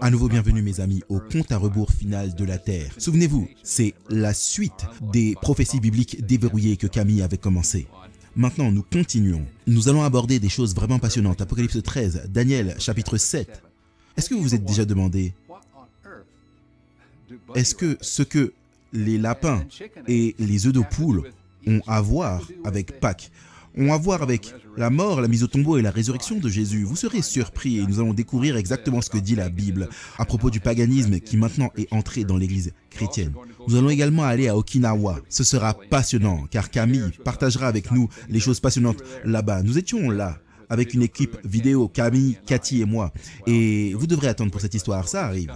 À nouveau bienvenue mes amis au compte à rebours final de la Terre. Souvenez-vous, c'est la suite des prophéties bibliques déverrouillées que Camille avait commencé. Maintenant, nous continuons. Nous allons aborder des choses vraiment passionnantes. Apocalypse 13, Daniel chapitre 7. Est-ce que vous vous êtes déjà demandé, est-ce que ce que les lapins et les œufs de poule ont à voir avec Pâques ont à voir avec la mort, la mise au tombeau et la résurrection de Jésus. Vous serez surpris et nous allons découvrir exactement ce que dit la Bible à propos du paganisme qui maintenant est entré dans l'Église chrétienne. Nous allons également aller à Okinawa. Ce sera passionnant car Camille partagera avec nous les choses passionnantes là-bas. Nous étions là avec une équipe vidéo, Camille, Cathy et moi. Et vous devrez attendre pour cette histoire, ça arrive.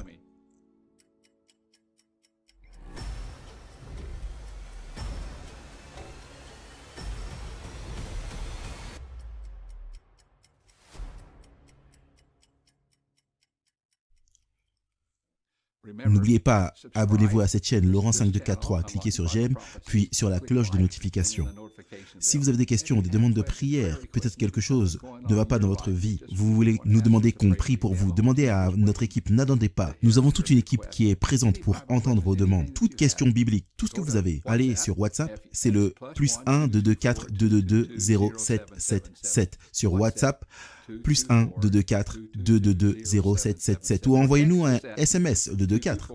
N'oubliez pas, abonnez-vous à cette chaîne Laurent 5243, cliquez sur j'aime, puis sur la cloche de notification. Si vous avez des questions, des demandes de prière, peut-être quelque chose ne va pas dans votre vie, vous voulez nous demander qu'on prie pour vous, demandez à notre équipe, n'attendez pas. Nous avons toute une équipe qui est présente pour entendre vos demandes, toute question biblique, tout ce que vous avez. Allez sur WhatsApp, c'est le plus 1 224 222 0777 sur WhatsApp plus 1 224 222 0777 ou envoyez-nous un SMS 224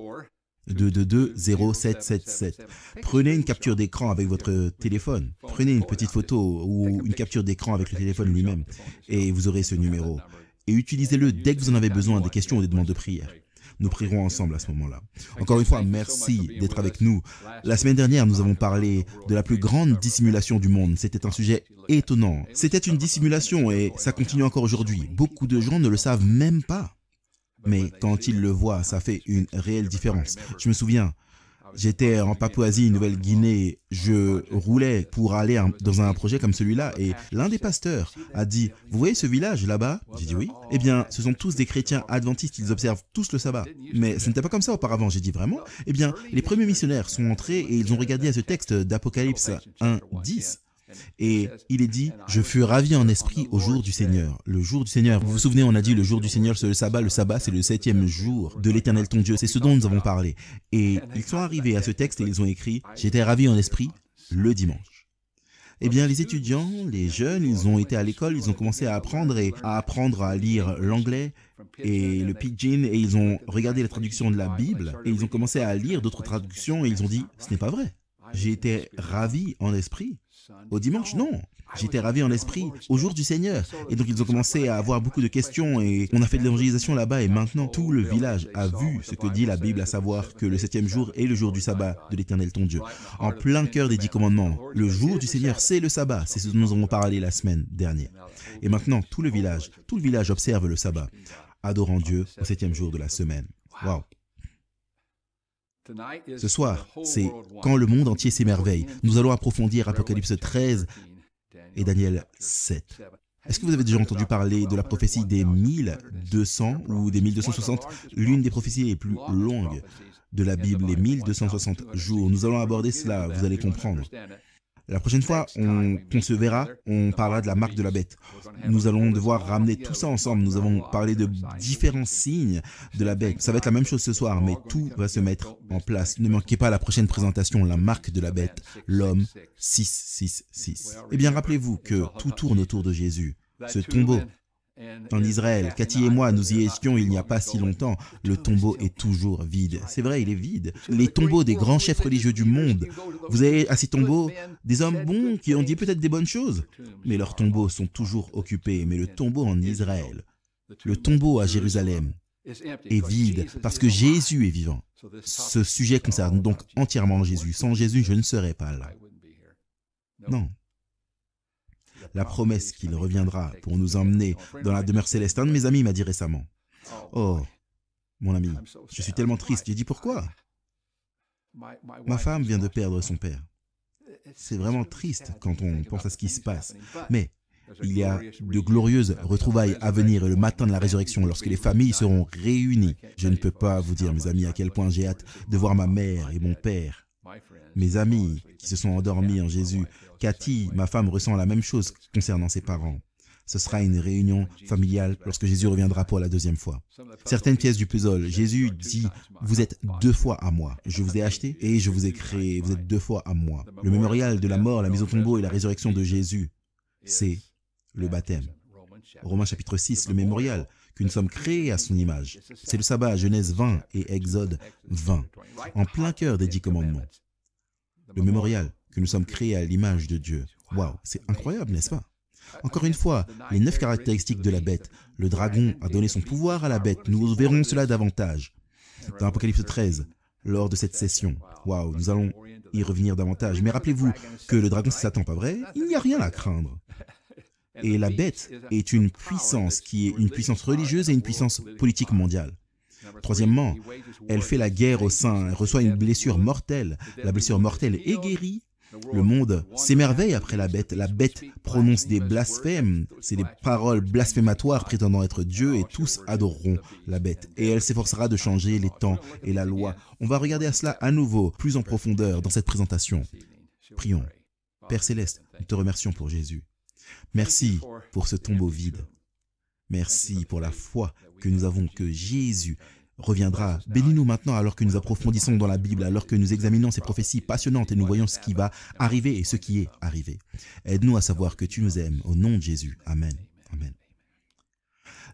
222 0777. Prenez une capture d'écran avec votre téléphone. Prenez une petite photo ou une capture d'écran avec le téléphone lui-même et vous aurez ce numéro. Et utilisez-le dès que vous en avez besoin des questions ou des demandes de prière. Nous prierons ensemble à ce moment-là. Encore une fois, merci d'être avec nous. La semaine dernière, nous avons parlé de la plus grande dissimulation du monde. C'était un sujet étonnant. C'était une dissimulation et ça continue encore aujourd'hui. Beaucoup de gens ne le savent même pas. Mais quand ils le voient, ça fait une réelle différence. Je me souviens, J'étais en Papouasie-Nouvelle-Guinée, je roulais pour aller dans un projet comme celui-là et l'un des pasteurs a dit, vous voyez ce village là-bas J'ai dit oui. Eh bien, ce sont tous des chrétiens adventistes, ils observent tous le sabbat. Mais ce n'était pas comme ça auparavant, j'ai dit vraiment. Eh bien, les premiers missionnaires sont entrés et ils ont regardé à ce texte d'Apocalypse 1, 10 et il est dit, je fus ravi en esprit au jour du Seigneur. Le jour du Seigneur, vous vous souvenez, on a dit le jour du Seigneur, c'est le sabbat. Le sabbat, c'est le septième jour de l'éternel ton Dieu. C'est ce dont nous avons parlé. Et ils sont arrivés à ce texte et ils ont écrit, j'étais ravi en esprit le dimanche. Eh bien, les étudiants, les jeunes, ils ont été à l'école, ils ont commencé à apprendre et à apprendre à lire l'anglais et le pidgin et ils ont regardé la traduction de la Bible et ils ont commencé à lire d'autres traductions et ils ont dit, ce n'est pas vrai. J'ai été ravi en esprit au dimanche, non. J'étais ravi en esprit au jour du Seigneur. Et donc ils ont commencé à avoir beaucoup de questions et on a fait de l'évangélisation là-bas et maintenant tout le village a vu ce que dit la Bible, à savoir que le septième jour est le jour du sabbat de l'Éternel ton Dieu, en plein cœur des dix commandements. Le jour du Seigneur, c'est le sabbat, c'est ce dont nous avons parlé la semaine dernière. Et maintenant tout le village, tout le village observe le sabbat, adorant Dieu au septième jour de la semaine. Waouh ce soir, c'est Quand le monde entier s'émerveille. Nous allons approfondir Apocalypse 13 et Daniel 7. Est-ce que vous avez déjà entendu parler de la prophétie des 1200 ou des 1260, l'une des prophéties les plus longues de la Bible, les 1260 jours Nous allons aborder cela, vous allez comprendre. La prochaine fois, on, se verra, on parlera de la marque de la bête. Nous allons devoir ramener tout ça ensemble. Nous avons parlé de différents signes de la bête. Ça va être la même chose ce soir, mais tout va se mettre en place. Ne manquez pas la prochaine présentation, la marque de la bête, l'homme 666. Eh bien, rappelez-vous que tout tourne autour de Jésus. Ce tombeau, en Israël, Cathy et moi, nous y étions il n'y a pas si longtemps. Le tombeau est toujours vide. C'est vrai, il est vide. Les tombeaux des grands chefs religieux du monde. Vous avez à ces tombeaux des hommes bons qui ont dit peut-être des bonnes choses, mais leurs tombeaux sont toujours occupés. Mais le tombeau en Israël, le tombeau à Jérusalem est vide parce que Jésus est vivant. Ce sujet concerne donc entièrement Jésus. Sans Jésus, je ne serais pas là. Non, la promesse qu'il reviendra pour nous emmener dans la demeure céleste. Un de mes amis m'a dit récemment, Oh, mon ami, je suis tellement triste. J'ai dit pourquoi Ma femme vient de perdre son père. C'est vraiment triste quand on pense à ce qui se passe. Mais il y a de glorieuses retrouvailles à venir le matin de la résurrection lorsque les familles seront réunies. Je ne peux pas vous dire, mes amis, à quel point j'ai hâte de voir ma mère et mon père mes amis qui se sont endormis en Jésus, Cathy, ma femme, ressent la même chose concernant ses parents. Ce sera une réunion familiale lorsque Jésus reviendra pour la deuxième fois. Certaines pièces du puzzle, Jésus dit, vous êtes deux fois à moi. Je vous ai acheté et je vous ai créé. Vous êtes deux fois à moi. Le mémorial de la mort, la mise au tombeau et la résurrection de Jésus, c'est le baptême. Romains chapitre 6, le mémorial, que nous sommes créés à son image. C'est le sabbat à Genèse 20 et Exode 20, en plein cœur des dix commandements. Le mémorial, que nous sommes créés à l'image de Dieu. Waouh, c'est incroyable, n'est-ce pas encore une fois, les neuf caractéristiques de la bête. Le dragon a donné son pouvoir à la bête. Nous verrons cela davantage dans Apocalypse 13 lors de cette session. Waouh, nous allons y revenir davantage. Mais rappelez-vous que le dragon, c'est Satan, pas vrai Il n'y a rien à craindre. Et la bête est une puissance qui est une puissance religieuse et une puissance politique mondiale. Troisièmement, elle fait la guerre au sein, elle reçoit une blessure mortelle. La blessure mortelle est guérie. Le monde s'émerveille après la bête. La bête prononce des blasphèmes, c'est des paroles blasphématoires prétendant être Dieu et tous adoreront la bête. Et elle s'efforcera de changer les temps et la loi. On va regarder à cela à nouveau, plus en profondeur, dans cette présentation. Prions. Père céleste, nous te remercions pour Jésus. Merci pour ce tombeau vide. Merci pour la foi que nous avons que Jésus reviendra. Bénis-nous maintenant alors que nous approfondissons dans la Bible, alors que nous examinons ces prophéties passionnantes et nous voyons ce qui va arriver et ce qui est arrivé. Aide-nous à savoir que tu nous aimes. Au nom de Jésus. Amen. Amen.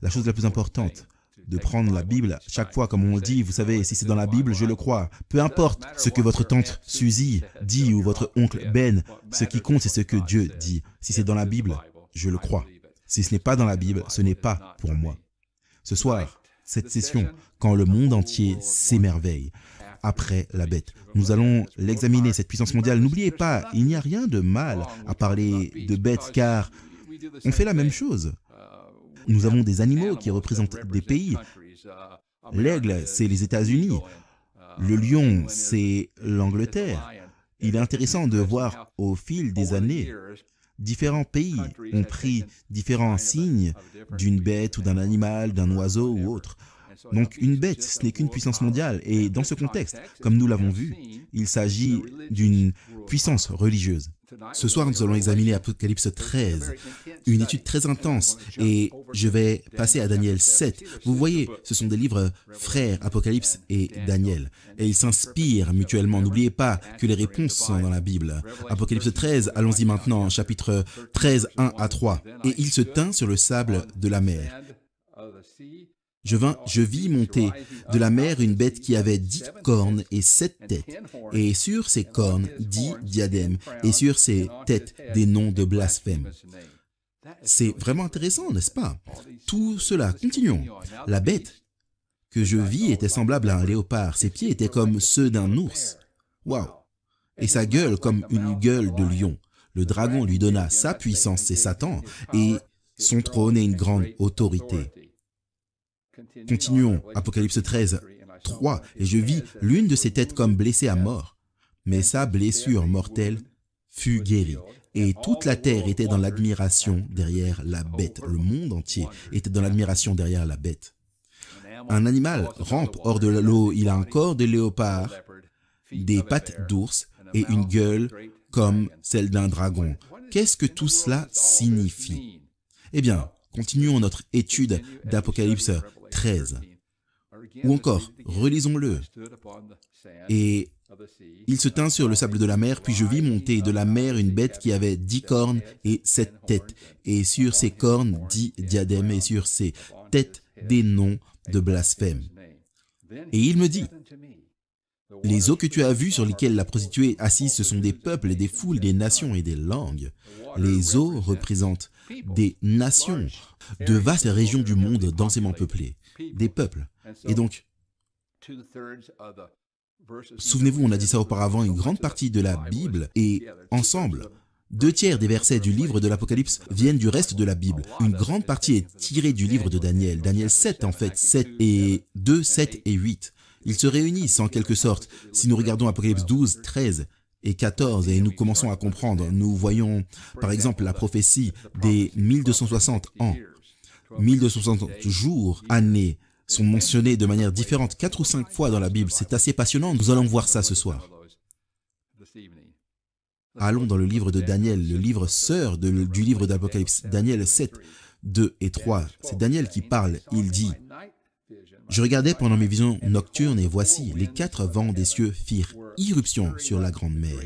La chose la plus importante de prendre la Bible chaque fois comme on dit, vous savez, si c'est dans la Bible, je le crois. Peu importe ce que votre tante Suzy dit ou votre oncle Ben, ce qui compte, c'est ce que Dieu dit. Si c'est dans la Bible, je le crois. Si ce n'est pas dans la Bible, ce n'est pas pour moi. Ce soir, cette session, quand le monde entier s'émerveille, après la bête. Nous allons l'examiner, cette puissance mondiale. N'oubliez pas, il n'y a rien de mal à parler de bête, car on fait la même chose nous avons des animaux qui représentent des pays. L'aigle, c'est les États-Unis. Le lion, c'est l'Angleterre. Il est intéressant de voir au fil des années, différents pays ont pris différents signes d'une bête ou d'un animal, d'un oiseau ou autre. Donc une bête, ce n'est qu'une puissance mondiale. Hein. Et dans ce contexte, comme nous l'avons vu, il s'agit d'une puissance religieuse. Ce soir, nous allons examiner Apocalypse 13, une étude très intense, et je vais passer à Daniel 7. Vous voyez, ce sont des livres frères, Apocalypse et Daniel, et ils s'inspirent mutuellement. N'oubliez pas que les réponses sont dans la Bible. Apocalypse 13, allons-y maintenant, chapitre 13, 1 à 3. Et il se tint sur le sable de la mer, je, vis monter de la mer une bête qui avait dix cornes et sept têtes, et sur ses cornes dix diadèmes, et sur ses têtes des noms de blasphème. C'est vraiment intéressant, n'est-ce pas Tout cela, continuons. La bête que je vis était semblable à un léopard, ses pieds étaient comme ceux d'un ours. Waouh Et sa gueule comme une gueule de lion. Le dragon lui donna sa puissance et Satan, et son trône et une grande autorité. Continuons, Apocalypse 13, 3, et je vis l'une de ses têtes comme blessée à mort, mais sa blessure mortelle fut guérie. Et toute la terre était dans l'admiration derrière la bête. Le monde entier était dans l'admiration derrière la bête. Un animal rampe hors de l'eau. Il a un corps de léopard, des pattes d'ours et une gueule comme celle d'un dragon. Qu'est-ce que tout cela signifie Eh bien, continuons notre étude d'Apocalypse 13. Ou encore, relisons-le. Et il se tint sur le sable de la mer, puis je vis monter de la mer une bête qui avait dix cornes et sept têtes, et sur ses cornes dix diadèmes, et sur ses têtes des noms de blasphème. Et il me dit, les eaux que tu as vues sur lesquelles la prostituée assise, ce sont des peuples, et des foules, des nations et des langues. Les eaux représentent des nations, de vastes régions du monde densément peuplées, des peuples. Et donc, souvenez-vous, on a dit ça auparavant, une grande partie de la Bible et ensemble. Deux tiers des versets du livre de l'Apocalypse viennent du reste de la Bible. Une grande partie est tirée du livre de Daniel. Daniel 7, en fait, 7 et 2, 7 et 8. Ils se réunissent en quelque sorte. Si nous regardons Apocalypse 12, 13 et 14 et nous commençons à comprendre, nous voyons par exemple la prophétie des 1260 ans. 1260 jours, années, sont mentionnés de manière différente quatre ou cinq fois dans la Bible. C'est assez passionnant. Nous allons voir ça ce soir. Allons dans le livre de Daniel, le livre sœur du livre d'Apocalypse, Daniel 7, 2 et 3. C'est Daniel qui parle. Il dit, je regardais pendant mes visions nocturnes et voici, les quatre vents des cieux firent irruption sur la grande mer.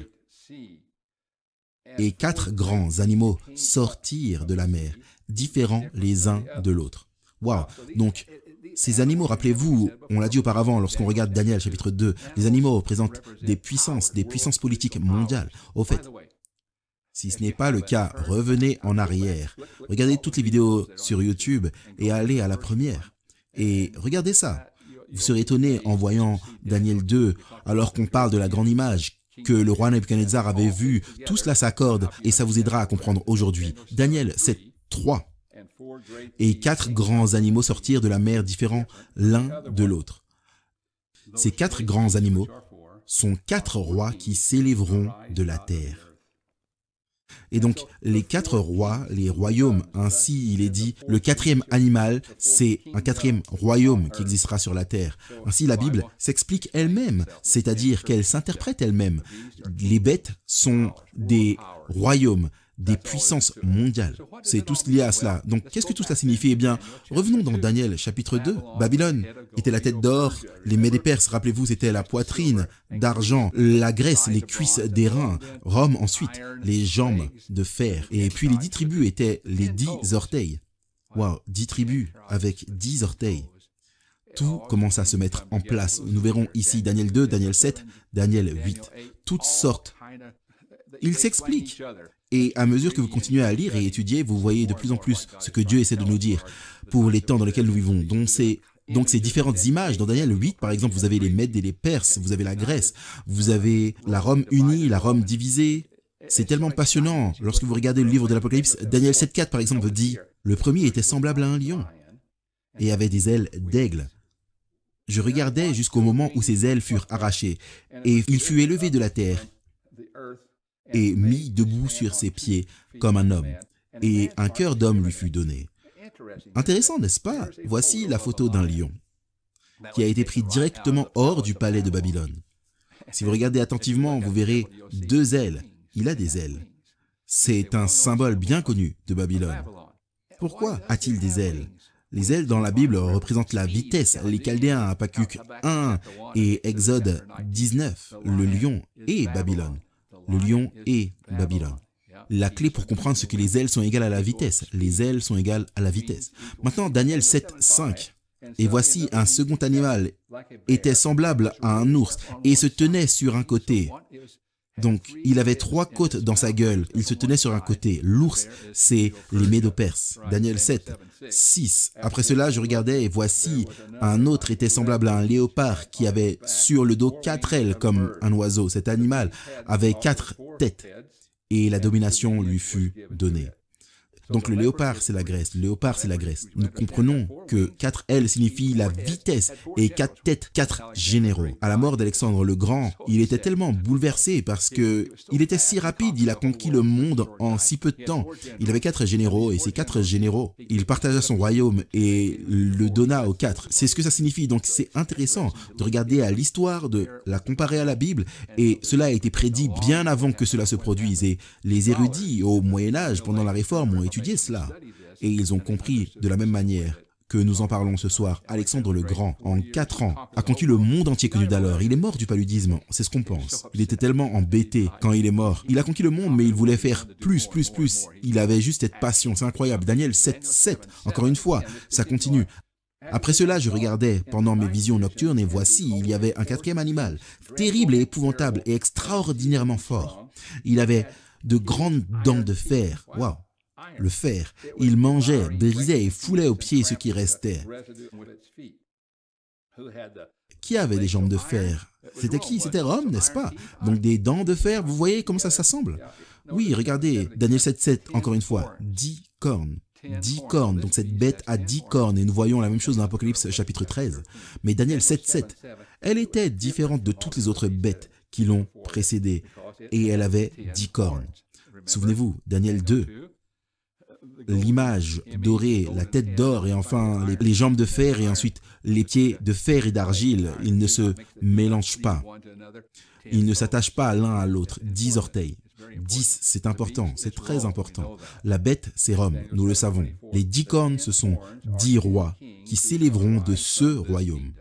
Et quatre grands animaux sortirent de la mer, différents les uns de l'autre. Waouh Donc, ces animaux, rappelez-vous, on l'a dit auparavant lorsqu'on regarde Daniel chapitre 2, les animaux représentent des puissances, des puissances politiques mondiales. Au fait, si ce n'est pas le cas, revenez en arrière. Regardez toutes les vidéos sur YouTube et allez à la première. Et regardez ça. Vous serez étonné en voyant Daniel 2, alors qu'on parle de la grande image que le roi Nebuchadnezzar avait vue. Tout cela s'accorde et ça vous aidera à comprendre aujourd'hui. Daniel c'est trois Et quatre grands animaux sortir de la mer différents l'un de l'autre. Ces quatre grands animaux sont quatre rois qui s'élèveront de la terre. Et donc les quatre rois, les royaumes, ainsi il est dit, le quatrième animal, c'est un quatrième royaume qui existera sur la terre. Ainsi la Bible s'explique elle-même, c'est-à-dire qu'elle s'interprète elle-même. Les bêtes sont des royaumes des puissances mondiales. C'est tout ce lié à cela. Donc qu'est-ce que tout cela signifie Eh bien, revenons dans Daniel chapitre 2. Babylone était la tête d'or, les des Perses, rappelez-vous, c'était la poitrine d'argent, la Grèce, les cuisses reins, Rome ensuite, les jambes de fer. Et puis les dix tribus étaient les dix orteils. Waouh, dix tribus avec dix orteils tout commence à se mettre en place. Nous verrons ici Daniel 2, Daniel 7, Daniel 8, toutes sortes. Ils s'expliquent. Et à mesure que vous continuez à lire et étudier, vous voyez de plus en plus ce que Dieu essaie de nous dire pour les temps dans lesquels nous vivons. Donc ces différentes images, dans Daniel 8 par exemple, vous avez les Mèdes et les Perses, vous avez la Grèce, vous avez la Rome unie, la Rome divisée. C'est tellement passionnant. Lorsque vous regardez le livre de l'Apocalypse, Daniel 7.4 par exemple dit, le premier était semblable à un lion et avait des ailes d'aigle. Je regardais jusqu'au moment où ses ailes furent arrachées, et il fut élevé de la terre, et mis debout sur ses pieds comme un homme, et un cœur d'homme lui fut donné. Intéressant, n'est-ce pas Voici la photo d'un lion qui a été pris directement hors du palais de Babylone. Si vous regardez attentivement, vous verrez deux ailes. Il a des ailes. C'est un symbole bien connu de Babylone. Pourquoi a-t-il des ailes les ailes dans la Bible représentent la vitesse. Les Chaldéens, pacuc 1 et Exode 19, le lion et Babylone le lion et Babylone. La clé pour comprendre ce que les ailes sont égales à la vitesse. Les ailes sont égales à la vitesse. Maintenant, Daniel 7, 5. Et voici un second animal était semblable à un ours et se tenait sur un côté. Donc, il avait trois côtes dans sa gueule. Il se tenait sur un côté. L'ours, c'est les Médoperses. Daniel 7, 6. Après cela, je regardais et voici, un autre était semblable à un léopard qui avait sur le dos quatre ailes comme un oiseau. Cet animal avait quatre têtes et la domination lui fut donnée. Donc le léopard, c'est la Grèce. Le léopard, c'est la Grèce. Nous comprenons que 4 L signifie la vitesse et 4 têtes, 4 généraux. À la mort d'Alexandre le Grand, il était tellement bouleversé parce que il était si rapide, il a conquis le monde en si peu de temps. Il avait 4 généraux et ces 4 généraux, il partagea son royaume et le donna aux 4. C'est ce que ça signifie. Donc c'est intéressant de regarder à l'histoire, de la comparer à la Bible et cela a été prédit bien avant que cela se produise et les érudits au Moyen Âge pendant la Réforme ont été cela et ils ont compris de la même manière que nous en parlons ce soir. Alexandre le Grand, en quatre ans, a conquis le monde entier connu d'alors. Il est mort du paludisme, c'est ce qu'on pense. Il était tellement embêté quand il est mort. Il a conquis le monde, mais il voulait faire plus, plus, plus. Il avait juste cette passion, c'est incroyable. Daniel 7, 7, encore une fois, ça continue. Après cela, je regardais pendant mes visions nocturnes et voici, il y avait un quatrième animal, terrible et épouvantable et extraordinairement fort. Il avait de grandes dents de fer. Waouh le fer. il mangeait, brisait et foulait aux pieds ce qui restait. Qui avait des jambes de fer C'était qui C'était Rome, n'est-ce pas Donc des dents de fer, vous voyez comment ça s'assemble Oui, regardez, Daniel 7.7, encore une fois, 10 cornes. 10 cornes, donc cette bête a 10 cornes, et nous voyons la même chose dans l'Apocalypse chapitre 13. Mais Daniel 7.7, elle était différente de toutes les autres bêtes qui l'ont précédée, et elle avait 10 cornes. Souvenez-vous, Daniel 2, l'image dorée, la tête d'or et enfin les, jambes de fer et ensuite les pieds de fer et d'argile. Ils ne se mélangent pas. Ils ne s'attachent pas l'un à l'autre. Dix orteils. Dix, c'est important, c'est très important. La bête, c'est Rome, nous le savons. Les dix cornes, ce sont dix rois qui s'élèveront de ce royaume.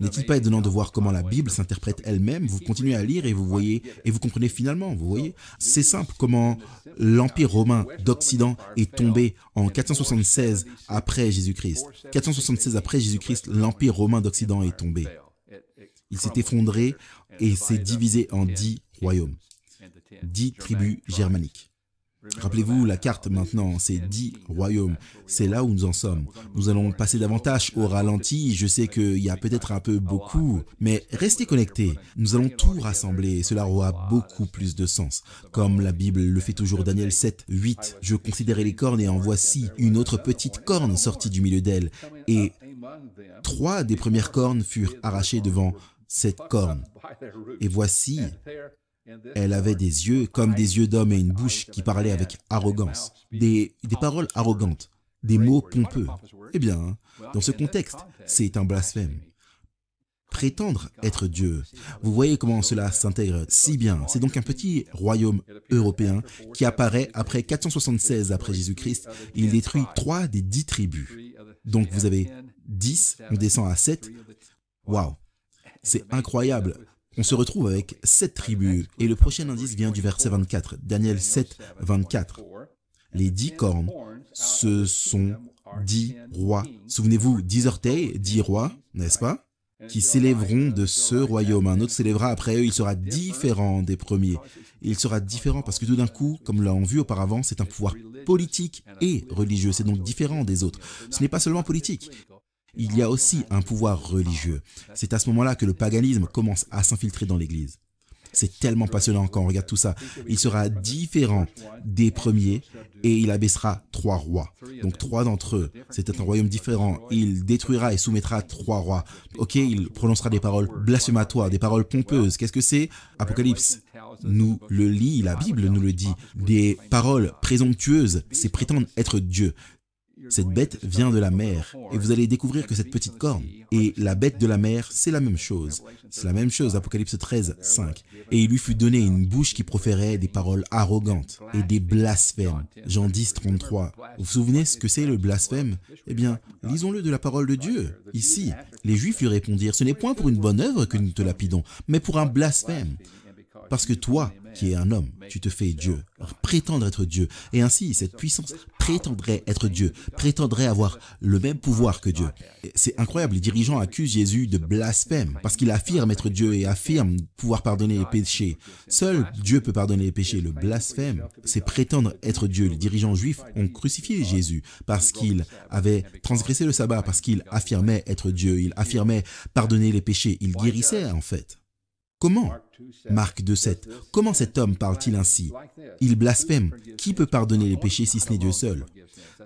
N'est-il pas étonnant de voir comment la Bible s'interprète elle-même Vous continuez à lire et vous voyez, et vous comprenez finalement, vous voyez C'est simple comment l'Empire romain d'Occident est tombé en 476 après Jésus-Christ. 476 après Jésus-Christ, l'Empire romain d'Occident est tombé. Il s'est effondré et s'est divisé en dix royaumes, dix tribus germaniques. Rappelez-vous la carte maintenant, c'est 10 royaumes. C'est là où nous en sommes. Nous allons passer davantage au ralenti. Je sais qu'il y a peut-être un peu beaucoup, mais restez connectés. Nous allons tout rassembler. Cela aura beaucoup plus de sens. Comme la Bible le fait toujours, Daniel 7, 8. Je considérais les cornes et en voici une autre petite corne sortie du milieu d'elle. Et trois des premières cornes furent arrachées devant cette corne. Et voici elle avait des yeux comme des yeux d'homme et une bouche qui parlait avec arrogance, des, paroles arrogantes, des mots pompeux. Eh bien, dans ce contexte, c'est un blasphème. Prétendre être Dieu. Vous voyez comment cela s'intègre si bien. C'est donc un petit royaume européen qui apparaît après 476 après Jésus-Christ. Il détruit trois des dix tribus. Donc vous avez dix, on descend à sept. Waouh, c'est incroyable. On se retrouve avec sept tribus, et le prochain indice vient du verset 24, Daniel 7, 24. Les dix cornes, ce sont dix rois. Souvenez-vous, dix orteils, dix rois, n'est-ce pas qui s'élèveront de ce royaume. Un autre s'élèvera après eux, il sera différent des premiers. Il sera différent parce que tout d'un coup, comme on vu auparavant, c'est un pouvoir politique et religieux. C'est donc différent des autres. Ce n'est pas seulement politique, il y a aussi un pouvoir religieux. C'est à ce moment-là que le paganisme commence à s'infiltrer dans l'Église. C'est tellement passionnant quand on regarde tout ça. Il sera différent des premiers et il abaissera trois rois. Donc trois d'entre eux. C'est un royaume différent. Il détruira et soumettra trois rois. Ok, il prononcera des paroles blasphématoires, des paroles pompeuses. Qu'est-ce que c'est Apocalypse nous le lit, la Bible nous le dit. Des paroles présomptueuses, c'est prétendre être Dieu. Cette bête vient de la mer, et vous allez découvrir que cette petite corne, et la bête de la mer, c'est la même chose. C'est la même chose, Apocalypse 13, 5. Et il lui fut donné une bouche qui proférait des paroles arrogantes et des blasphèmes. Jean 10, 33. Vous vous souvenez ce que c'est le blasphème Eh bien, lisons-le de la parole de Dieu. Ici, les Juifs lui répondirent, ce n'est point pour une bonne œuvre que nous te lapidons, mais pour un blasphème. Parce que toi, qui est un homme. Tu te fais Dieu, prétendre être Dieu. Et ainsi, cette puissance prétendrait être Dieu, prétendrait avoir le même pouvoir que Dieu. C'est incroyable, les dirigeants accusent Jésus de blasphème, parce qu'il affirme être Dieu et affirme pouvoir pardonner les péchés. Seul Dieu peut pardonner les péchés. Le blasphème, c'est prétendre être Dieu. Les dirigeants juifs ont crucifié Jésus parce qu'il avait transgressé le sabbat, parce qu'il affirmait être Dieu, il affirmait pardonner les péchés, il guérissait en fait. Comment Marc 2.7. Comment cet homme parle-t-il ainsi Il blasphème. Qui peut pardonner les péchés si ce n'est Dieu seul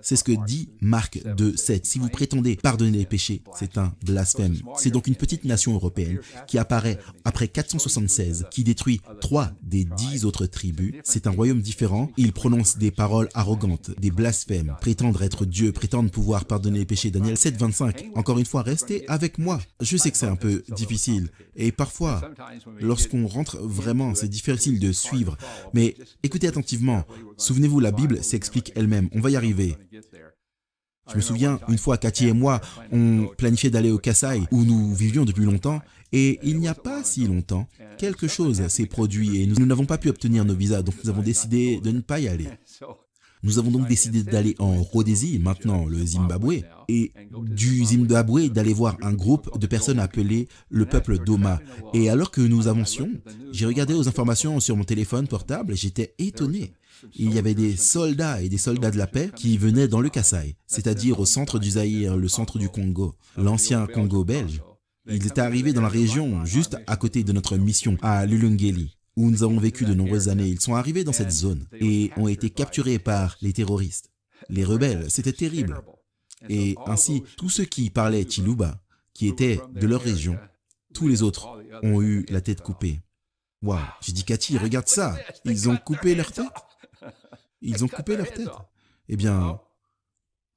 c'est ce que dit Marc 2, Si vous prétendez pardonner les péchés, c'est un blasphème. C'est donc une petite nation européenne qui apparaît après 476, qui détruit trois des dix autres tribus. C'est un royaume différent. Il prononce des paroles arrogantes, des blasphèmes, prétendre être Dieu, prétendre pouvoir pardonner les péchés. Daniel 7,25. « Encore une fois, restez avec moi. Je sais que c'est un peu difficile. Et parfois, lorsqu'on rentre vraiment, c'est difficile de suivre. Mais écoutez attentivement. Souvenez-vous, la Bible s'explique elle-même. On va y arriver. Je me souviens, une fois, Cathy et moi, on planifiait d'aller au Kassai, où nous vivions depuis longtemps, et il n'y a pas si longtemps, quelque chose s'est produit et nous n'avons pas pu obtenir nos visas, donc nous avons décidé de ne pas y aller. Nous avons donc décidé d'aller en Rhodésie, maintenant le Zimbabwe, et du Zimbabwe d'aller voir un groupe de personnes appelées le peuple Doma. Et alors que nous avancions, j'ai regardé aux informations sur mon téléphone portable et j'étais étonné il y avait des soldats et des soldats de la paix qui venaient dans le Kassai, c'est-à-dire au centre du Zaïre, le centre du Congo, l'ancien Congo belge. Ils étaient arrivés dans la région, juste à côté de notre mission, à Lulungeli, où nous avons vécu de nombreuses années. Ils sont arrivés dans cette zone et ont été capturés par les terroristes, les rebelles. C'était terrible. Et ainsi, tous ceux qui parlaient Chiluba, qui étaient de leur région, tous les autres ont eu la tête coupée. Waouh, j'ai dit Cathy, regarde ça, ils ont coupé leur tête ils ont coupé leur tête. Eh bien,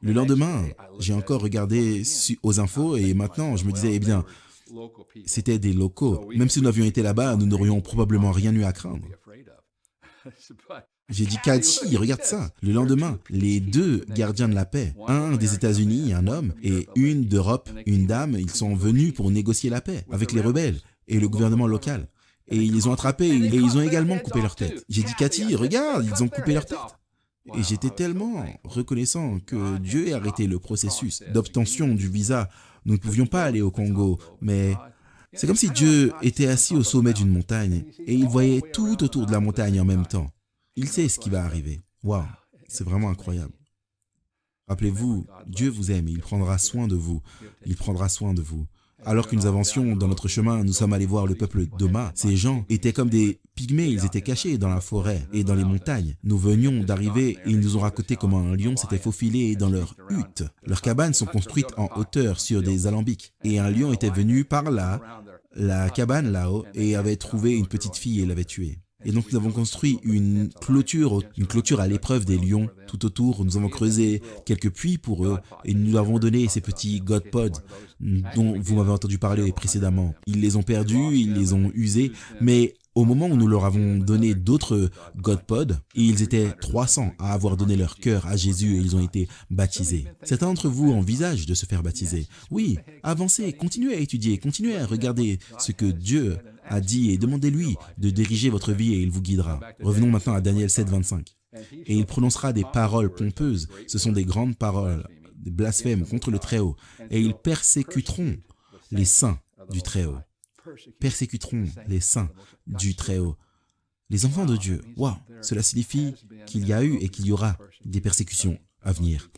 le lendemain, j'ai encore regardé aux infos et maintenant, je me disais, eh bien, c'était des locaux. Même si nous avions été là-bas, nous n'aurions probablement rien eu à craindre. J'ai dit, Cathy, regarde ça. Le lendemain, les deux gardiens de la paix, un des États-Unis, un homme, et une d'Europe, une dame, ils sont venus pour négocier la paix avec les rebelles et le gouvernement local. Et ils les ont attrapés et ils ont également coupé leur tête. J'ai dit, Cathy, regarde, ils ont coupé leur tête. Et j'étais tellement reconnaissant que Dieu ait arrêté le processus d'obtention du visa. Nous ne pouvions pas aller au Congo, mais c'est comme si Dieu était assis au sommet d'une montagne et il voyait tout autour de la montagne en même temps. Il sait ce qui va arriver. Waouh, c'est vraiment incroyable. Rappelez-vous, Dieu vous aime, il prendra soin de vous. Il prendra soin de vous. Alors que nous avancions dans notre chemin, nous sommes allés voir le peuple d'Oma. Ces gens étaient comme des pygmées, ils étaient cachés dans la forêt et dans les montagnes. Nous venions d'arriver et ils nous ont raconté comment un lion s'était faufilé dans leur hutte. Leurs cabanes sont construites en hauteur sur des alambics. Et un lion était venu par là, la cabane là-haut, et avait trouvé une petite fille et l'avait tuée. Et donc nous avons construit une clôture, une clôture à l'épreuve des lions. Tout autour, nous avons creusé quelques puits pour eux et nous leur avons donné ces petits God dont vous m'avez entendu parler précédemment. Ils les ont perdus, ils les ont usés, mais au moment où nous leur avons donné d'autres Godpods, ils étaient 300 à avoir donné leur cœur à Jésus et ils ont été baptisés. Certains d'entre vous envisagent de se faire baptiser. Oui, avancez, continuez à étudier, continuez à regarder ce que Dieu a dit et demandez-lui de diriger votre vie et il vous guidera. Revenons maintenant à Daniel 7:25. Et il prononcera des paroles pompeuses, ce sont des grandes paroles, des blasphèmes contre le Très-Haut, et ils persécuteront les saints du Très-Haut persécuteront les saints du Très-Haut. Les enfants de Dieu, waouh, cela signifie qu'il y a eu et qu'il y aura des persécutions à venir.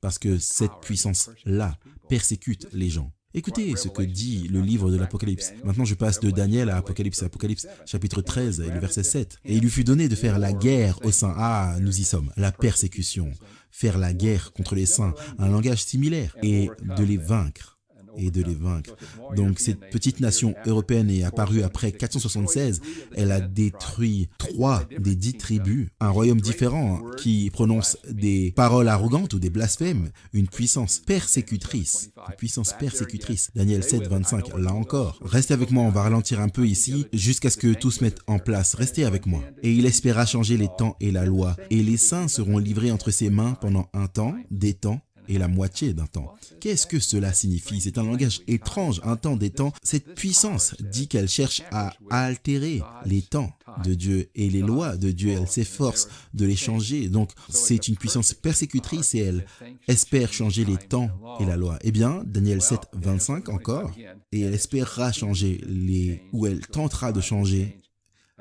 Parce que cette puissance-là persécute les gens. Écoutez ce que dit le livre de l'Apocalypse. Maintenant, je passe de Daniel à Apocalypse, Apocalypse, chapitre 13 et le verset 7. Et il lui fut donné de faire la guerre aux saints. Ah, nous y sommes. La persécution. Faire la guerre contre les saints. Un langage similaire. Et de les vaincre et de les vaincre. Donc cette petite nation européenne est apparue après 476. Elle a détruit trois des dix tribus, un royaume différent hein, qui prononce des paroles arrogantes ou des blasphèmes, une puissance persécutrice, une puissance persécutrice. Daniel 7, 25, là encore. Restez avec moi, on va ralentir un peu ici jusqu'à ce que tout se mette en place. Restez avec moi. Et il espéra changer les temps et la loi. Et les saints seront livrés entre ses mains pendant un temps, des temps, et la moitié d'un temps. Qu'est-ce que cela signifie C'est un langage étrange, un temps des temps. Cette puissance dit qu'elle cherche à altérer les temps de Dieu et les lois de Dieu. Elle s'efforce de les changer. Donc, c'est une puissance persécutrice et elle espère changer les temps et la loi. Eh bien, Daniel 7, 25 encore, et elle espérera changer les, ou elle tentera de changer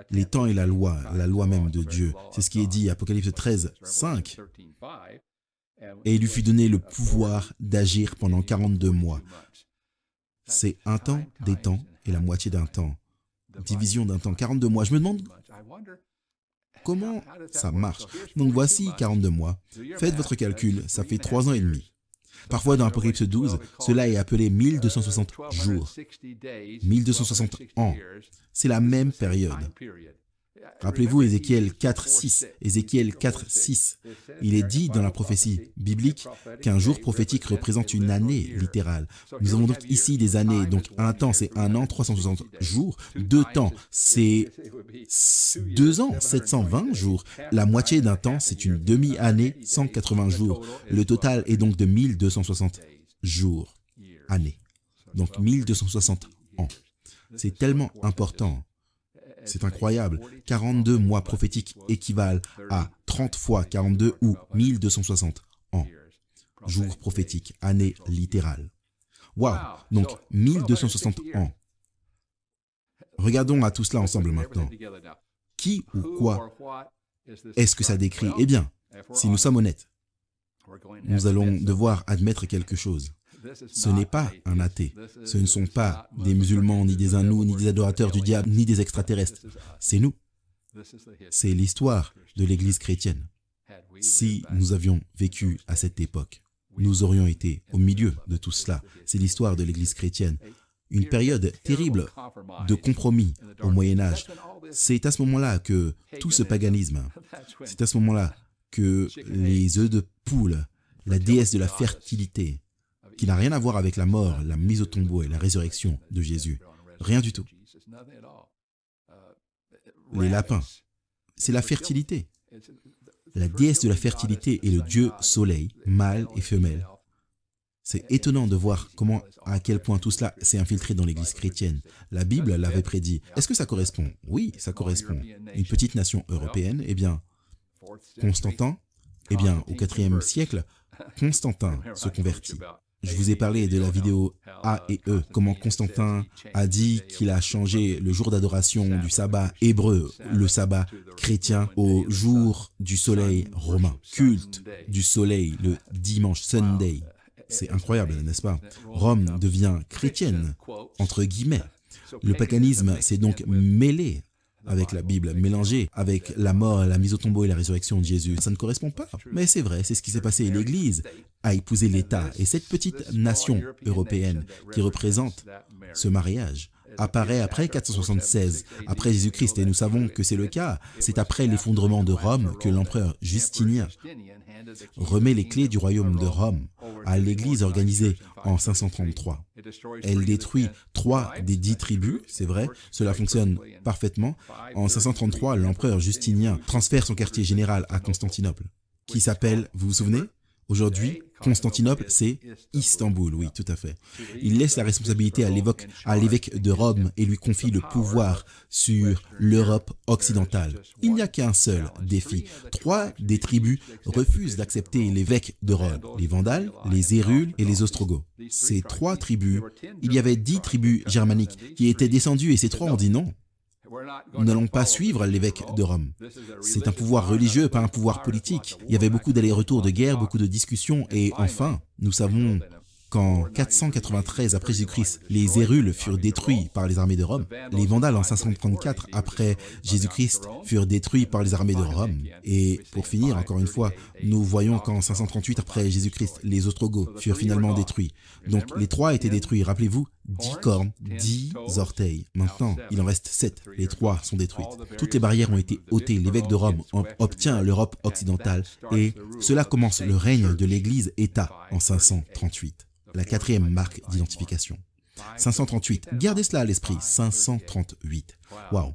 les temps et la loi, la loi même de Dieu. C'est ce qui est dit Apocalypse 13, 5 et il lui fut donné le pouvoir d'agir pendant 42 mois. C'est un temps, des temps et la moitié d'un temps. Division d'un temps, 42 mois. Je me demande comment ça marche. Donc voici 42 mois. Faites votre calcul, ça fait 3 ans et demi. Parfois dans Apocalypse 12, cela est appelé 1260 jours, 1260 ans. C'est la même période. Rappelez-vous Ézéchiel 4, 6. Ézéchiel 4, 6. Il est dit dans la prophétie biblique qu'un jour prophétique représente une année littérale. Nous avons donc ici des années, donc un temps c'est un an, 360 jours. Deux temps c'est deux ans, 720 jours. La moitié d'un temps c'est une demi-année, 180 jours. Le total est donc de 1260 jours, années. Donc 1260 ans. C'est tellement important c'est incroyable. 42 mois prophétiques équivalent à 30 fois 42 ou 1260 ans. Jours prophétiques, année littérale. Waouh Donc 1260 ans. Regardons à tout cela ensemble maintenant. Qui ou quoi est-ce que ça décrit Eh bien, si nous sommes honnêtes, nous allons devoir admettre quelque chose. Ce n'est pas un athée. Ce ne sont pas des musulmans, ni des hindous, ni des adorateurs du diable, ni des extraterrestres. C'est nous. C'est l'histoire de l'Église chrétienne. Si nous avions vécu à cette époque, nous aurions été au milieu de tout cela. C'est l'histoire de l'Église chrétienne. Une période terrible de compromis au Moyen Âge. C'est à ce moment-là que tout ce paganisme, c'est à ce moment-là que les œufs de poule, la déesse de la fertilité, qui n'a rien à voir avec la mort, la mise au tombeau et la résurrection de Jésus. Rien du tout. Les lapins, c'est la fertilité. La déesse de la fertilité est le dieu soleil, mâle et femelle. C'est étonnant de voir comment, à quel point tout cela s'est infiltré dans l'Église chrétienne. La Bible l'avait prédit. Est-ce que ça correspond Oui, ça correspond. Une petite nation européenne, eh bien, Constantin, eh bien, au IVe siècle, Constantin se convertit. Je vous ai parlé de la vidéo A et E, comment Constantin a dit qu'il a changé le jour d'adoration du sabbat hébreu, le sabbat chrétien, au jour du soleil romain, culte du soleil le dimanche, Sunday. C'est incroyable, n'est-ce pas Rome devient chrétienne, entre guillemets. Le paganisme s'est donc mêlé avec la Bible, mélangée avec la mort, la mise au tombeau et la résurrection de Jésus. Ça ne correspond pas. Mais c'est vrai, c'est ce qui s'est passé. L'Église a épousé l'État et cette petite nation européenne qui représente ce mariage apparaît après 476, après Jésus-Christ, et nous savons que c'est le cas. C'est après l'effondrement de Rome que l'empereur Justinien remet les clés du royaume de Rome à l'Église organisée en 533. Elle détruit trois des dix tribus, c'est vrai, cela fonctionne parfaitement. En 533, l'empereur Justinien transfère son quartier général à Constantinople, qui s'appelle, vous vous souvenez Aujourd'hui, Constantinople, c'est Istanbul, oui, tout à fait. Il laisse la responsabilité à l'évêque de Rome et lui confie le pouvoir sur l'Europe occidentale. Il n'y a qu'un seul défi. Trois des tribus refusent d'accepter l'évêque de Rome, les Vandales, les érules et les Ostrogoths. Ces trois tribus, il y avait dix tribus germaniques qui étaient descendues et ces trois ont dit non. Nous n'allons pas suivre l'évêque de Rome. C'est un pouvoir religieux, pas un pouvoir politique. Il y avait beaucoup d'allers-retours de guerre, beaucoup de discussions, et enfin, nous savons qu'en 493 après Jésus-Christ, les Hérules furent détruits par les armées de Rome. Les Vandales en 534 après Jésus-Christ furent détruits par les armées de Rome. Et pour finir, encore une fois, nous voyons qu'en 538 après Jésus-Christ, les Ostrogoths furent finalement détruits. Donc les trois étaient détruits, rappelez-vous, 10 cornes, 10 orteils. Maintenant, il en reste 7. Les 3 sont détruites. Toutes les barrières ont été ôtées. L'évêque de Rome obtient l'Europe occidentale et cela commence le règne de l'Église-État en 538. La quatrième marque d'identification. 538. Gardez cela à l'esprit. 538. Waouh.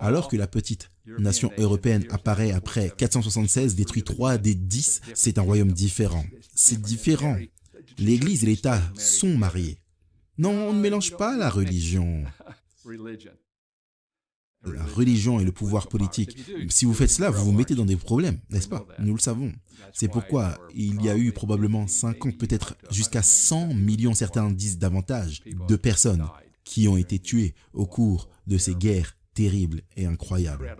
Alors que la petite nation européenne apparaît après 476, détruit 3 des 10, c'est un royaume différent. C'est différent. L'Église et l'État sont mariés. Non, on ne mélange pas la religion. La religion et le pouvoir politique. Si vous faites cela, vous vous mettez dans des problèmes, n'est-ce pas Nous le savons. C'est pourquoi il y a eu probablement 50, peut-être jusqu'à 100 millions, certains disent davantage, de personnes qui ont été tuées au cours de ces guerres terribles et incroyables.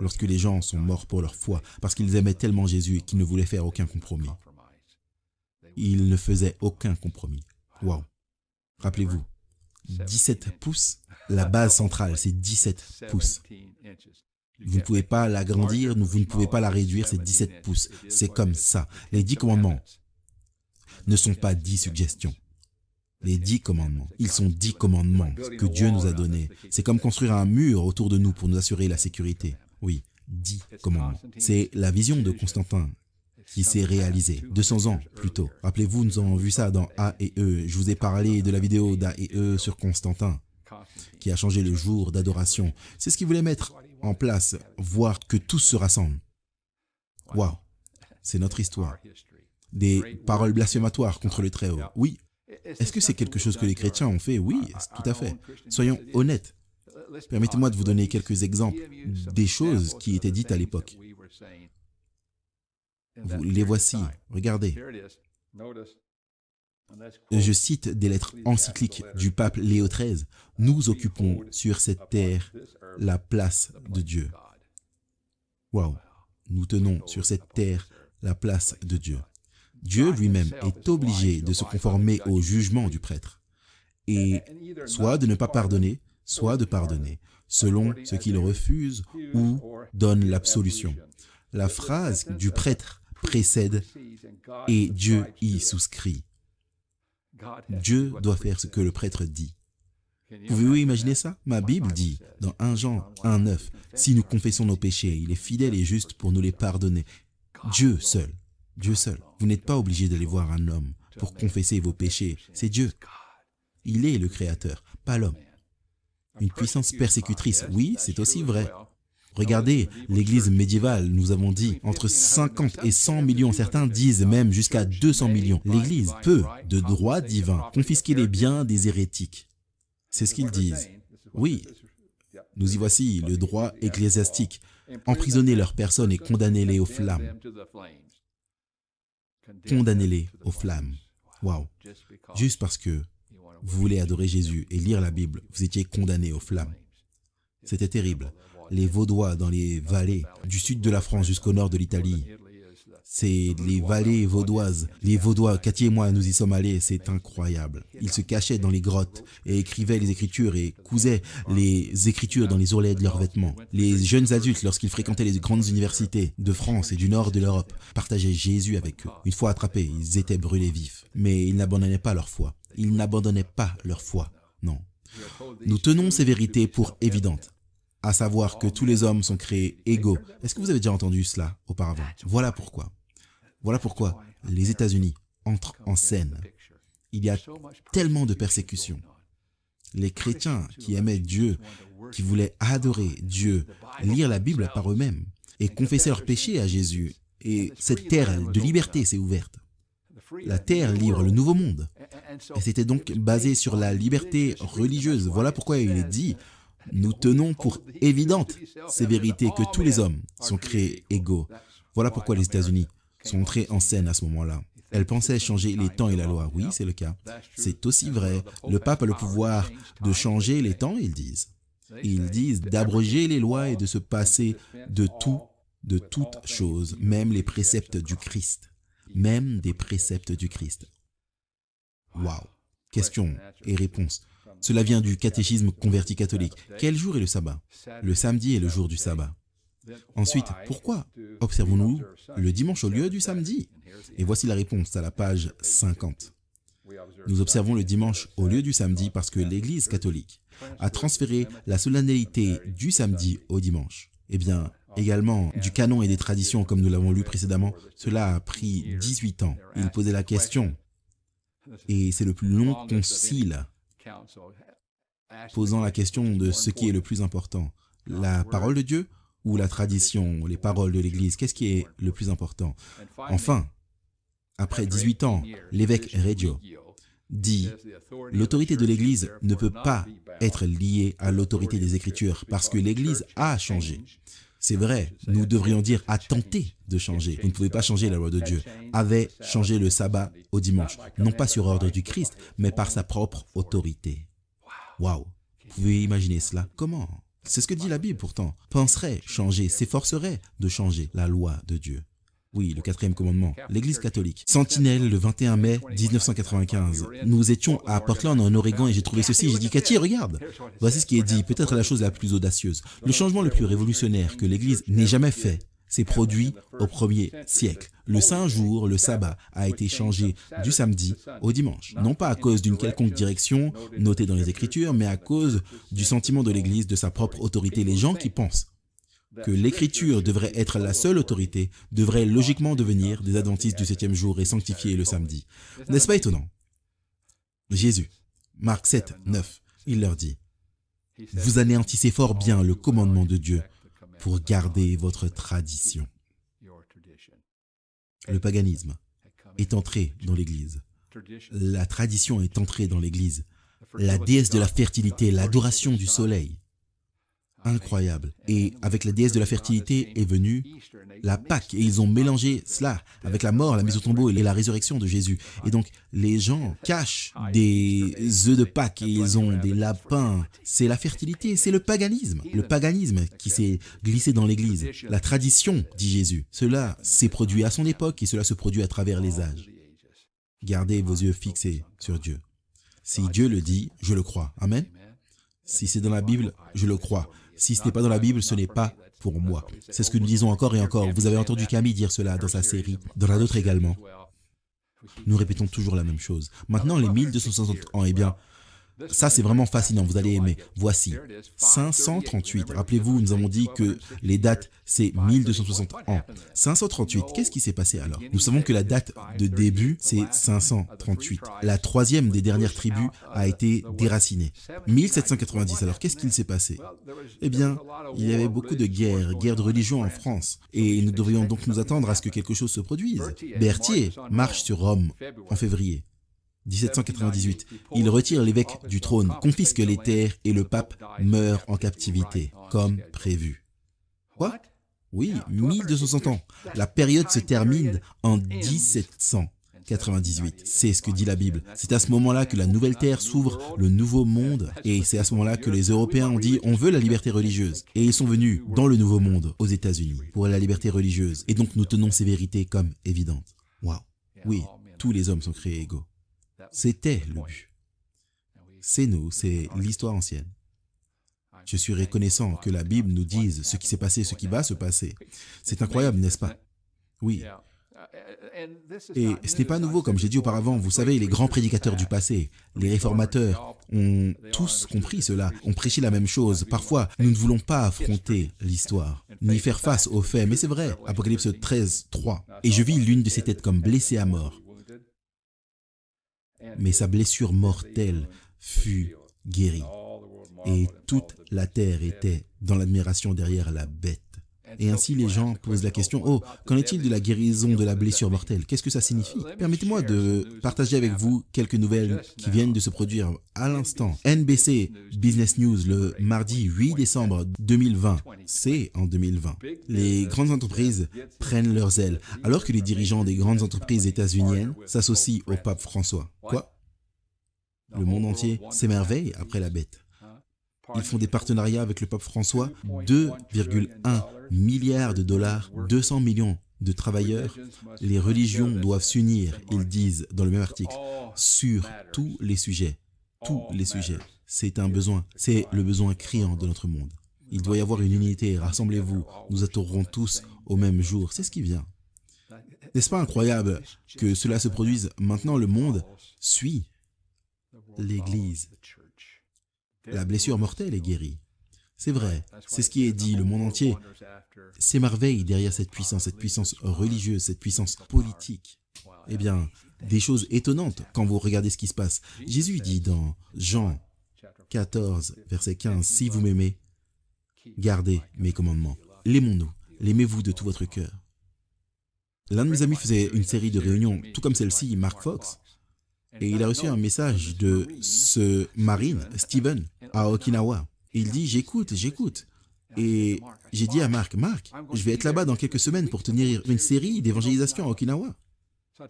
Lorsque les gens sont morts pour leur foi, parce qu'ils aimaient tellement Jésus et qu'ils ne voulaient faire aucun compromis. Ils ne faisaient aucun compromis. Waouh Rappelez-vous, 17 pouces, la base centrale, c'est 17 pouces. Vous ne pouvez pas l'agrandir, vous ne pouvez pas la réduire, c'est 17 pouces. C'est comme ça. Les 10 commandements ne sont pas dix suggestions. Les 10 commandements, ils sont 10 commandements que Dieu nous a donnés. C'est comme construire un mur autour de nous pour nous assurer la sécurité. Oui, 10 commandements. C'est la vision de Constantin qui s'est réalisé 200 ans plus tôt. Rappelez-vous, nous avons vu ça dans A et E. Je vous ai parlé de la vidéo d'A et E sur Constantin, qui a changé le jour d'adoration. C'est ce qu'il voulait mettre en place, voir que tous se rassemblent. Waouh, c'est notre histoire. Des paroles blasphématoires contre le Très-Haut. Oui. Est-ce que c'est quelque chose que les chrétiens ont fait Oui, tout à fait. Soyons honnêtes. Permettez-moi de vous donner quelques exemples des choses qui étaient dites à l'époque les voici. Regardez. Je cite des lettres encycliques du pape Léo XIII. Nous occupons sur cette terre la place de Dieu. Wow, Nous tenons sur cette terre la place de Dieu. Dieu lui-même est obligé de se conformer au jugement du prêtre et soit de ne pas pardonner, soit de pardonner, selon ce qu'il refuse ou donne l'absolution. La phrase du prêtre précède et Dieu y souscrit. Dieu doit faire ce que le prêtre dit. Pouvez-vous imaginer ça Ma Bible dit, dans 1 Jean 1.9, si nous confessons nos péchés, il est fidèle et juste pour nous les pardonner. Dieu seul, Dieu seul. Vous n'êtes pas obligé d'aller voir un homme pour confesser vos péchés. C'est Dieu. Il est le Créateur, pas l'homme. Une puissance persécutrice, oui, c'est aussi vrai. Regardez, l'église médiévale, nous avons dit, entre 50 et 100 millions, certains disent même jusqu'à 200 millions. L'église peut, de droit divin, confisquer les biens des hérétiques. C'est ce qu'ils disent. Oui, nous y voici, le droit ecclésiastique. Emprisonnez leurs personnes et condamnez-les aux flammes. Condamnez-les aux flammes. Waouh. Juste parce que vous voulez adorer Jésus et lire la Bible, vous étiez condamné aux flammes. C'était terrible les Vaudois dans les vallées, du sud de la France jusqu'au nord de l'Italie. C'est les vallées vaudoises. Les Vaudois, Cathy et moi, nous y sommes allés, c'est incroyable. Ils se cachaient dans les grottes et écrivaient les écritures et cousaient les écritures dans les ourlets de leurs vêtements. Les jeunes adultes, lorsqu'ils fréquentaient les grandes universités de France et du nord de l'Europe, partageaient Jésus avec eux. Une fois attrapés, ils étaient brûlés vifs. Mais ils n'abandonnaient pas leur foi. Ils n'abandonnaient pas leur foi. Non. Nous tenons ces vérités pour évidentes à savoir que tous les hommes sont créés égaux. Est-ce que vous avez déjà entendu cela auparavant Voilà pourquoi. Voilà pourquoi les États-Unis entrent en scène. Il y a tellement de persécutions. Les chrétiens qui aimaient Dieu, qui voulaient adorer Dieu, lire la Bible par eux-mêmes et confesser leurs péchés à Jésus. Et cette terre de liberté s'est ouverte. La terre libre, le nouveau monde. Et c'était donc basé sur la liberté religieuse. Voilà pourquoi il est dit nous tenons pour évidente ces vérités que tous les hommes sont créés égaux. Voilà pourquoi les États-Unis sont entrés en scène à ce moment-là. Elles pensaient changer les temps et la loi. Oui, c'est le cas. C'est aussi vrai. Le pape a le pouvoir de changer les temps, ils disent. Ils disent d'abroger les lois et de se passer de tout, de toutes choses, même les préceptes du Christ. Même des préceptes du Christ. Waouh Question et réponse. Cela vient du catéchisme converti catholique. Quel jour est le sabbat Le samedi est le jour du sabbat. Ensuite, pourquoi observons-nous le dimanche au lieu du samedi Et voici la réponse à la page 50. Nous observons le dimanche au lieu du samedi parce que l'Église catholique a transféré la solennalité du samedi au dimanche. Eh bien, également du canon et des traditions comme nous l'avons lu précédemment, cela a pris 18 ans. Il posait la question, et c'est le plus long concile posant la question de ce qui est le plus important, la parole de Dieu ou la tradition, les paroles de l'Église, qu'est-ce qui est le plus important Enfin, après 18 ans, l'évêque Reggio dit, l'autorité de l'Église ne peut pas être liée à l'autorité des Écritures parce que l'Église a changé. C'est vrai, nous devrions dire à tenter de changer. Vous ne pouvez pas changer la loi de Dieu. Avait changé le sabbat au dimanche, non pas sur ordre du Christ, mais par sa propre autorité. Waouh Vous pouvez imaginer cela Comment C'est ce que dit la Bible pourtant. Penserait changer, s'efforcerait de changer la loi de Dieu. Oui, le quatrième commandement. L'Église catholique. Sentinelle, le 21 mai 1995. Nous étions à Portland, en Oregon, et j'ai trouvé ceci. J'ai dit, Cathy, regarde. Voici ce qui est dit. Peut-être la chose la plus audacieuse. Le changement le plus révolutionnaire que l'Église n'ait jamais fait s'est produit au premier siècle. Le saint jour, le sabbat, a été changé du samedi au dimanche. Non pas à cause d'une quelconque direction notée dans les Écritures, mais à cause du sentiment de l'Église, de sa propre autorité. Les gens qui pensent que l'écriture devrait être la seule autorité devrait logiquement devenir des adventistes du septième jour et sanctifier le samedi. N'est-ce pas étonnant Jésus, Marc 7, 9, il leur dit, Vous anéantissez fort bien le commandement de Dieu pour garder votre tradition. Le paganisme est entré dans l'Église. La tradition est entrée dans l'Église. La déesse de la fertilité, l'adoration du soleil, incroyable. Et avec la déesse de la fertilité est venue la Pâque, et ils ont mélangé cela avec la mort, la mise au tombeau et la résurrection de Jésus. Et donc, les gens cachent des œufs de Pâques, et ils ont des lapins. C'est la fertilité, c'est le paganisme. Le paganisme qui s'est glissé dans l'Église. La tradition, dit Jésus. Cela s'est produit à son époque, et cela se produit à travers les âges. Gardez vos yeux fixés sur Dieu. Si Dieu le dit, je le crois. Amen. Si c'est dans la Bible, je le crois. Si ce n'est pas dans la Bible, ce n'est pas pour moi. C'est ce que nous disons encore et encore. Vous avez entendu Camille dire cela dans sa série, dans la nôtre également. Nous répétons toujours la même chose. Maintenant, les 1260 ans, eh bien, ça, c'est vraiment fascinant, vous allez aimer. Voici, 538. Rappelez-vous, nous avons dit que les dates, c'est 1260 ans. 538, qu'est-ce qui s'est passé alors Nous savons que la date de début, c'est 538. La troisième des dernières tribus a été déracinée. 1790, alors qu'est-ce qu'il s'est passé Eh bien, il y avait beaucoup de guerres, guerres de religion en France, et nous devrions donc nous attendre à ce que quelque chose se produise. Berthier marche sur Rome en février. 1798. Il retire l'évêque du trône, confisque les terres et le pape meurt en captivité, comme prévu. Quoi Oui, 1260 ans. La période se termine en 1798. C'est ce que dit la Bible. C'est à ce moment-là que la nouvelle terre s'ouvre, le nouveau monde, et c'est à ce moment-là que les Européens ont dit on veut la liberté religieuse. Et ils sont venus dans le nouveau monde, aux États-Unis, pour la liberté religieuse. Et donc nous tenons ces vérités comme évidentes. Wow. Oui, tous les hommes sont créés égaux. C'était le but. C'est nous, c'est l'histoire ancienne. Je suis reconnaissant que la Bible nous dise ce qui s'est passé, ce qui va se passer. C'est incroyable, n'est-ce pas Oui. Uh, Et ce n'est pas nouveau, comme j'ai dit auparavant, vous savez, les grands prédicateurs du passé, les réformateurs, ont tous compris cela, ont prêché la même chose. Parfois, nous ne voulons pas affronter l'histoire, ni faire face aux faits, mais c'est vrai, Apocalypse 13, 3. Et je vis l'une de ces têtes comme blessée à mort mais sa blessure mortelle fut guérie. Et toute la terre était dans l'admiration derrière la bête. Et ainsi les gens posent la question, oh, qu'en est-il de la guérison de la blessure mortelle Qu'est-ce que ça signifie Permettez-moi de partager avec vous quelques nouvelles qui viennent de se produire à l'instant. NBC Business News le mardi 8 décembre 2020, c'est en 2020. Les grandes entreprises prennent leurs ailes, alors que les dirigeants des grandes entreprises états-uniennes s'associent au pape François. Quoi Le monde entier s'émerveille après la bête. Ils font des partenariats avec le pape François, 2,1 milliards de dollars, 200 millions de travailleurs, les religions doivent s'unir, ils disent dans le même article, sur tous les sujets. Tous les sujets. C'est un besoin, c'est le besoin criant de notre monde. Il doit y avoir une unité, rassemblez-vous, nous attendrons tous au même jour, c'est ce qui vient. N'est-ce pas incroyable que cela se produise Maintenant, le monde suit l'Église, la blessure mortelle est guérie. C'est vrai, c'est ce qui est dit, le monde entier s'émerveille derrière cette puissance, cette puissance religieuse, cette puissance politique. Eh bien, des choses étonnantes quand vous regardez ce qui se passe. Jésus dit dans Jean 14, verset 15, Si vous m'aimez, gardez mes commandements. L'aimons-nous, l'aimez-vous de tout votre cœur. L'un de mes amis faisait une série de réunions, tout comme celle-ci, Mark Fox. Et il a reçu un message de ce marine, Steven, à Okinawa. Il dit, j'écoute, j'écoute. Et j'ai dit à Marc, Marc, je vais être là-bas dans quelques semaines pour tenir une série d'évangélisation à Okinawa.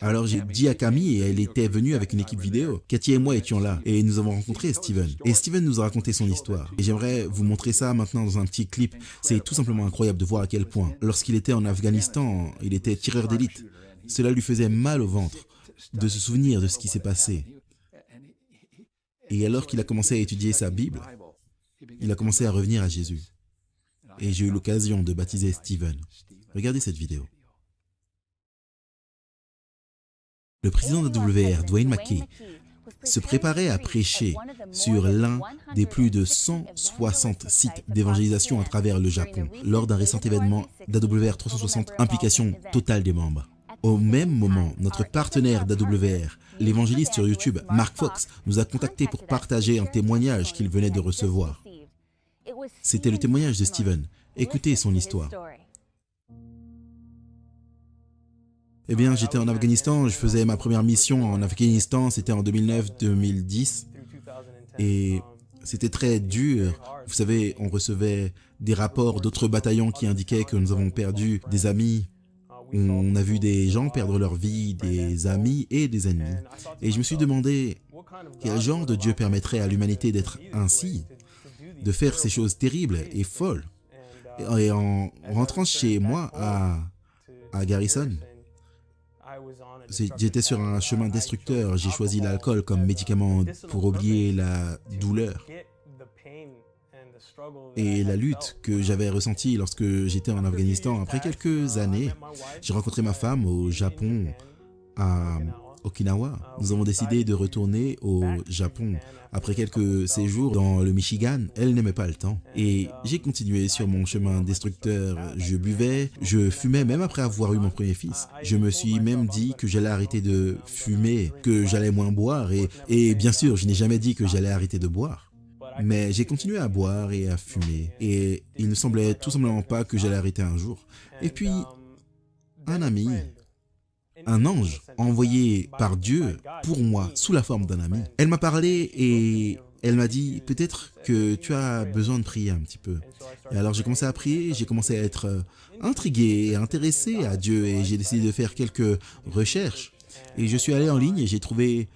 Alors j'ai dit à Camille, et elle était venue avec une équipe vidéo. Cathy et moi étions là, et nous avons rencontré Steven. Et Steven nous a raconté son histoire. Et j'aimerais vous montrer ça maintenant dans un petit clip. C'est tout simplement incroyable de voir à quel point, lorsqu'il était en Afghanistan, il était tireur d'élite. Cela lui faisait mal au ventre de se souvenir de ce qui s'est passé. Et alors qu'il a commencé à étudier sa Bible, il a commencé à revenir à Jésus. Et j'ai eu l'occasion de baptiser Stephen. Regardez cette vidéo. Le président de WR, Dwayne McKee, se préparait à prêcher sur l'un des plus de 160 sites d'évangélisation à travers le Japon lors d'un récent événement d'AWR 360 implication totale des membres. Au même moment, notre partenaire d'AWR, l'évangéliste sur YouTube, Mark Fox, nous a contactés pour partager un témoignage qu'il venait de recevoir. C'était le témoignage de Steven. Écoutez son histoire. Eh bien, j'étais en Afghanistan, je faisais ma première mission en Afghanistan, c'était en 2009-2010. Et c'était très dur. Vous savez, on recevait des rapports d'autres bataillons qui indiquaient que nous avons perdu des amis, on a vu des gens perdre leur vie, des amis et des ennemis. Et je me suis demandé quel genre de Dieu permettrait à l'humanité d'être ainsi, de faire ces choses terribles et folles. Et en rentrant chez moi à, Garrison, j'étais sur un chemin destructeur. J'ai choisi l'alcool comme médicament pour oublier la douleur et la lutte que j'avais ressentie lorsque j'étais en Afghanistan. Après quelques années, j'ai rencontré ma femme au Japon, à Okinawa. Nous avons décidé de retourner au Japon. Après quelques séjours dans le Michigan, elle n'aimait pas le temps. Et j'ai continué sur mon chemin destructeur. Je buvais, je fumais même après avoir eu mon premier fils. Je me suis même dit que j'allais arrêter de fumer, que j'allais moins boire. Et, bien sûr, je n'ai jamais dit que j'allais arrêter de boire. Mais j'ai continué à boire et à fumer, et il ne semblait tout simplement pas que j'allais arrêter un jour. Et puis, un ami, un ange envoyé par Dieu pour moi, sous la forme d'un ami, elle m'a parlé et elle m'a dit, peut-être que tu as besoin de prier un petit peu. Et alors j'ai commencé à prier, j'ai commencé à être euh, intrigué et intéressé à Dieu, et j'ai décidé de faire quelques recherches. Et je suis allé en ligne et j'ai trouvé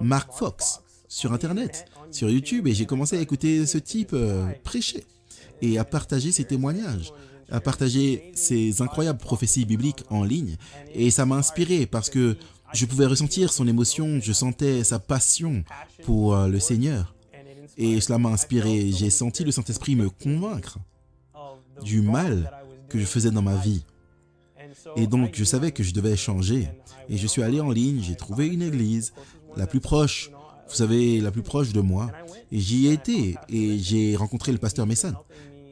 Mark Fox, sur Internet, sur YouTube, et j'ai commencé à écouter ce type euh, prêcher et à partager ses témoignages, à partager ses incroyables prophéties bibliques en ligne. Et ça m'a inspiré parce que je pouvais ressentir son émotion, je sentais sa passion pour euh, le Seigneur. Et cela m'a inspiré. J'ai senti le Saint-Esprit me convaincre du mal que je faisais dans ma vie. Et donc, je savais que je devais changer. Et je suis allé en ligne, j'ai trouvé une église la plus proche vous savez, la plus proche de moi. J'y ai été et j'ai rencontré le pasteur Messan.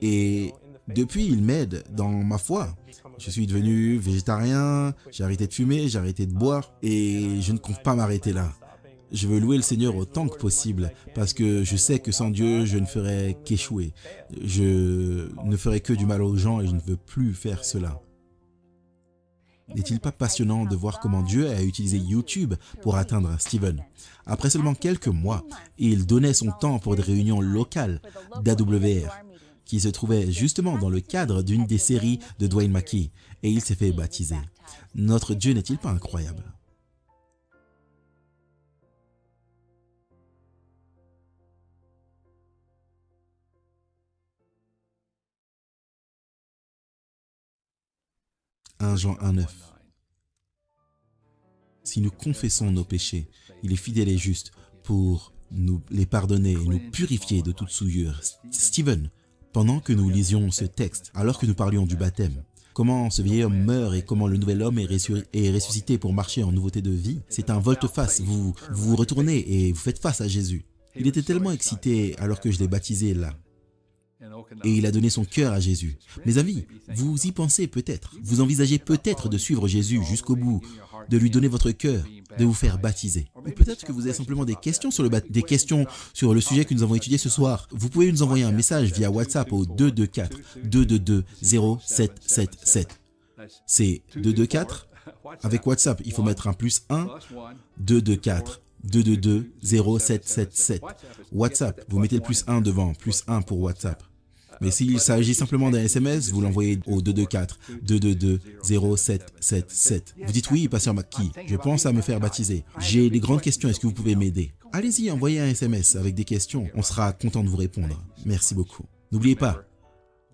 Et depuis, il m'aide dans ma foi. Je suis devenu végétarien, j'ai arrêté de fumer, j'ai arrêté de boire et je ne compte pas m'arrêter là. Je veux louer le Seigneur autant que possible parce que je sais que sans Dieu, je ne ferai qu'échouer. Je ne ferai que du mal aux gens et je ne veux plus faire cela. N'est-il pas passionnant de voir comment Dieu a utilisé YouTube pour atteindre Steven Après seulement quelques mois, il donnait son temps pour des réunions locales d'AWR qui se trouvaient justement dans le cadre d'une des séries de Dwayne McKee, et il s'est fait baptiser. Notre Dieu n'est-il pas incroyable 1 Jean 1.9. Si nous confessons nos péchés, il est fidèle et juste pour nous les pardonner et nous purifier de toute souillure. Stephen, pendant que nous lisions ce texte, alors que nous parlions du baptême, comment ce vieil homme meurt et comment le nouvel homme est, ressuscité pour marcher en nouveauté de vie, c'est un volte-face. Vous vous retournez et vous faites face à Jésus. Il était tellement excité alors que je l'ai baptisé là. Et il a donné son cœur à Jésus. Mes amis, vous y pensez peut-être. Vous envisagez peut-être de suivre Jésus jusqu'au bout, de lui donner votre cœur, de vous faire baptiser. Ou peut-être que vous avez simplement des questions sur le, des questions sur le sujet que nous avons étudié ce soir. Vous pouvez nous envoyer un message via WhatsApp au 224 222 0777. C'est 224 avec WhatsApp, il faut mettre un plus 1, 224 222 0777. WhatsApp, vous mettez le plus 1 devant, plus 1 pour WhatsApp. Mais s'il s'agit simplement d'un SMS, vous l'envoyez au 224 222 0777. Vous dites oui, Pasteur McKee, je pense à me faire baptiser. J'ai des grandes questions, est-ce que vous pouvez m'aider Allez-y, envoyez un SMS avec des questions, on sera content de vous répondre. Merci beaucoup. N'oubliez pas,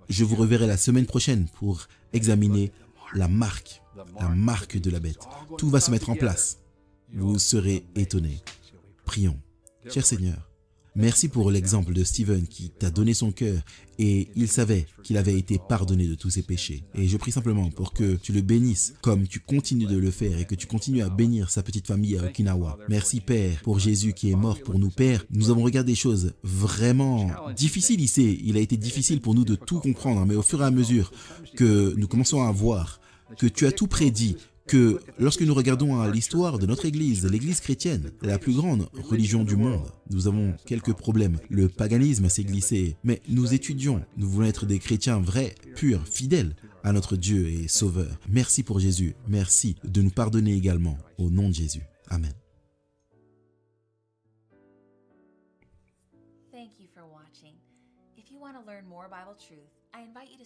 je vous reverrai la semaine prochaine pour examiner la marque, la marque de la bête. Tout va se mettre en place vous serez étonnés. Prions. Cher Seigneur, merci pour l'exemple de Stephen qui t'a donné son cœur et il savait qu'il avait été pardonné de tous ses péchés. Et je prie simplement pour que tu le bénisses comme tu continues de le faire et que tu continues à bénir sa petite famille à Okinawa. Merci Père pour Jésus qui est mort pour nous. Père, nous avons regardé des choses vraiment difficiles ici. Il a été difficile pour nous de tout comprendre, mais au fur et à mesure que nous commençons à voir que tu as tout prédit, que lorsque nous regardons l'histoire de notre Église, l'Église chrétienne, la plus grande religion du monde, nous avons quelques problèmes. Le paganisme s'est glissé, mais nous étudions, nous voulons être des chrétiens vrais, purs, fidèles à notre Dieu et Sauveur. Merci pour Jésus, merci de nous pardonner également, au nom de Jésus. Amen. Bible invite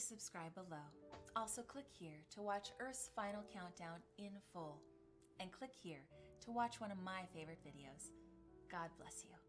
Also click here to watch Earth's final countdown in full. And click here to watch one of my favorite videos. God bless you.